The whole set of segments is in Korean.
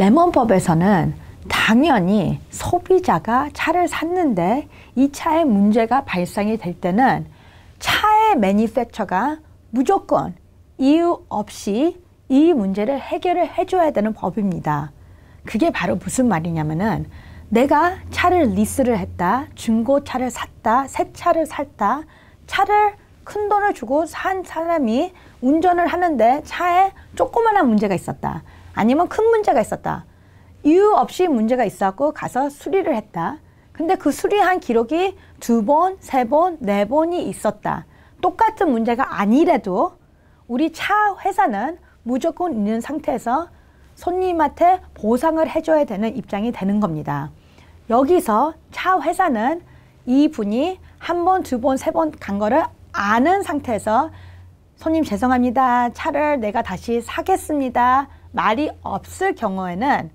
레몬법에서는 당연히 소비자가 차를 샀는데 이 차에 문제가 발생이 될 때는 차의 매니팩처가 무조건 이유 없이 이 문제를 해결을 해줘야 되는 법입니다. 그게 바로 무슨 말이냐면은 내가 차를 리스를 했다, 중고차를 샀다, 새 차를 샀다, 차를 큰 돈을 주고 산 사람이 운전을 하는데 차에 조그만한 문제가 있었다. 아니면 큰 문제가 있었다. 이유 없이 문제가 있었고 가서 수리를 했다. 근데 그 수리한 기록이 두 번, 세 번, 네 번이 있었다. 똑같은 문제가 아니래도 우리 차 회사는 무조건 있는 상태에서 손님한테 보상을 해줘야 되는 입장이 되는 겁니다. 여기서 차 회사는 이 분이 한 번, 두 번, 세 번 간 거를 아는 상태에서 손님 죄송합니다. 차를 내가 다시 사겠습니다. 말이 없을 경우에는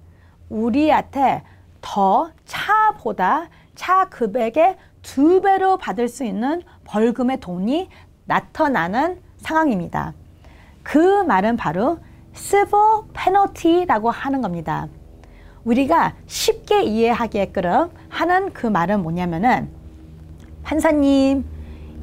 우리한테 더 차보다 차 금액의 두 배로 받을 수 있는 벌금의 돈이 나타나는 상황입니다. 그 말은 바로 civil penalty라고 하는 겁니다. 우리가 쉽게 이해하게끔 하는 그 말은 뭐냐면은 판사님,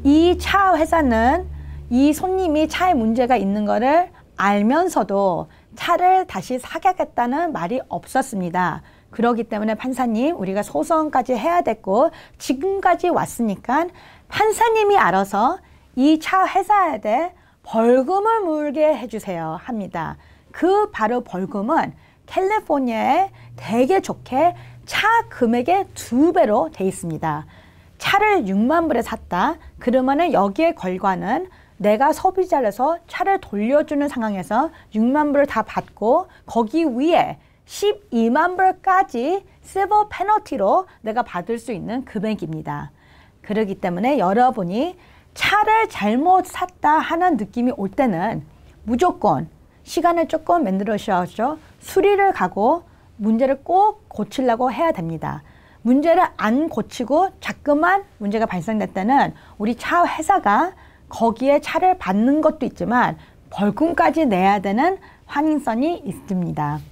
이 차 회사는 이 손님이 차에 문제가 있는 거를 알면서도 차를 다시 사겠다는 말이 없었습니다. 그러기 때문에 판사님 우리가 소송까지 해야 됐고 지금까지 왔으니까 판사님이 알아서 이 차 회사에 대해 벌금을 물게 해주세요 합니다. 그 바로 벌금은 캘리포니아에 되게 좋게 차 금액의 두 배로 돼 있습니다. 차를 6만 불에 샀다. 그러면은 여기에 결과는 내가 소비자라서 차를 돌려주는 상황에서 6만 불을 다 받고 거기 위에 12만 불까지 세버 페널티로 내가 받을 수 있는 금액입니다. 그러기 때문에 여러분이 차를 잘못 샀다 하는 느낌이 올 때는 무조건 시간을 조금 만들어셔야죠. 수리를 가고 문제를 꼭 고치려고 해야 됩니다. 문제를 안 고치고 자꾸만 문제가 발생됐다는 우리 차 회사가 거기에 차를 받는 것도 있지만 벌금까지 내야 되는 환인선이 있습니다.